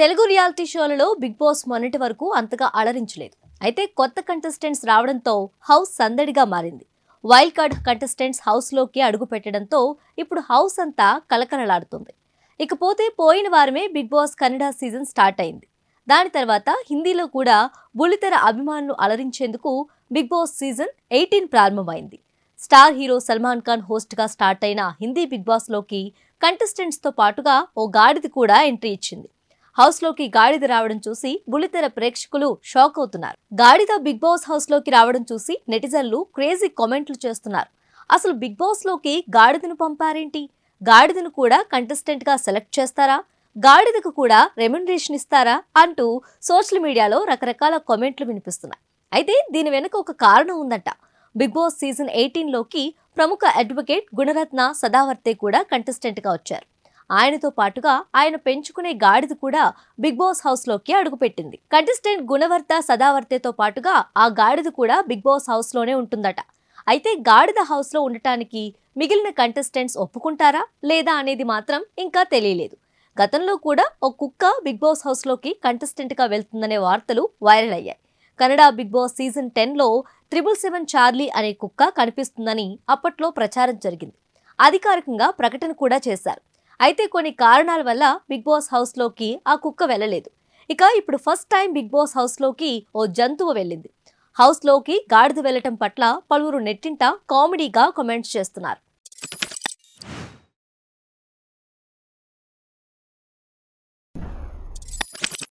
Telugu reality షోలలో Bigg Boss మొన్నటి వరకు అంతగా అలరించలేదు అయితే కొత్త కంటెస్టెంట్స్ రావడంతో హౌస్ సందడిగా మారింది వైల్డ్ కార్డ్ కంటెస్టెంట్స్ హౌస్లోకి అడుగు పెట్టడంతో ఇప్పుడు హౌస్ అంతా కలకలలాడుతుంది ఇకపోతే పోయిన వారమే Bigg Boss Kannada season start అయింది దాని తర్వాత హిందీలో కూడా బుల్లితెర అభిమానులు అలరించేందుకు బిగ్ బాస్ సీజన్ ఎయిటీన్ ప్రారంభమైంది స్టార్ హీరో సల్మాన్ ఖాన్ హోస్ట్గా స్టార్ట్ అయిన హిందీ బిగ్ బాస్లోకి కంటెస్టెంట్స్తో పాటుగా ఓ గాడిది కూడా ఎంట్రీ ఇచ్చింది హౌస్ లోకి గాడిద రావడం చూసి బుల్లితెర ప్రేక్షకులు షాక్ అవుతున్నారు గాడిద బిగ్ బాస్ హౌస్ లోకి రావడం చూసి నెటిజన్లు క్రేజీ కామెంట్లు చేస్తున్నారు అసలు బిగ్ బాస్ లోకి గాడిదను పంపారేంటి గాడిదను కూడా కంటెస్టెంట్ గా సెలెక్ట్ చేస్తారా గాడిదకు కూడా రెమ్యునరేషన్ ఇస్తారా అంటూ సోషల్ మీడియాలో రకరకాల కామెంట్లు వినిపిస్తున్నాయి అయితే దీని వెనుక ఒక కారణం ఉందంట బిగ్ బాస్ సీజన్ ఎయిటీన్లోకి ప్రముఖ అడ్వకేట్ గుణరత్న సదావర్తే కూడా కంటెస్టెంట్గా వచ్చారు ఆయనతో పాటుగా ఆయన పెంచుకునే గాడిద కూడా బిగ్ బాస్ హౌస్ లోకి అడుగుపెట్టింది కంటెస్టెంట్ గుణవర్త సదావర్తెతో పాటుగా ఆ గాడిద కూడా బిగ్ బాస్ హౌస్ లోనే ఉంటుందట అయితే గాడిద హౌస్ లో ఉండటానికి మిగిలిన కంటెస్టెంట్స్ ఒప్పుకుంటారా లేదా అనేది మాత్రం ఇంకా తెలియలేదు గతంలో కూడా ఒక కుక్క బిగ్ బాస్ హౌస్లోకి గా వెళ్తుందనే వార్తలు వైరల్ అయ్యాయి కన్నడ బిగ్ బాస్ సీజన్ టెన్లో ట్రిపుల్ సెవెన్ చార్లీ అనే కుక్క కనిపిస్తుందని అప్పట్లో ప్రచారం జరిగింది అధికారికంగా ప్రకటన కూడా చేశారు అయితే కొన్ని కారణాల వల్ల బిగ్ బాస్ హౌస్లోకి ఆ కుక్క వెళ్ళలేదు ఇక ఇప్పుడు ఫస్ట్ టైం బిగ్ బాస్ హౌస్లోకి ఓ జంతువు వెళ్ళింది హౌస్లోకి గాడిద వెళ్ళటం పట్ల పలువురు నెట్టింట కామెడీగా కమెంట్స్ చేస్తున్నారు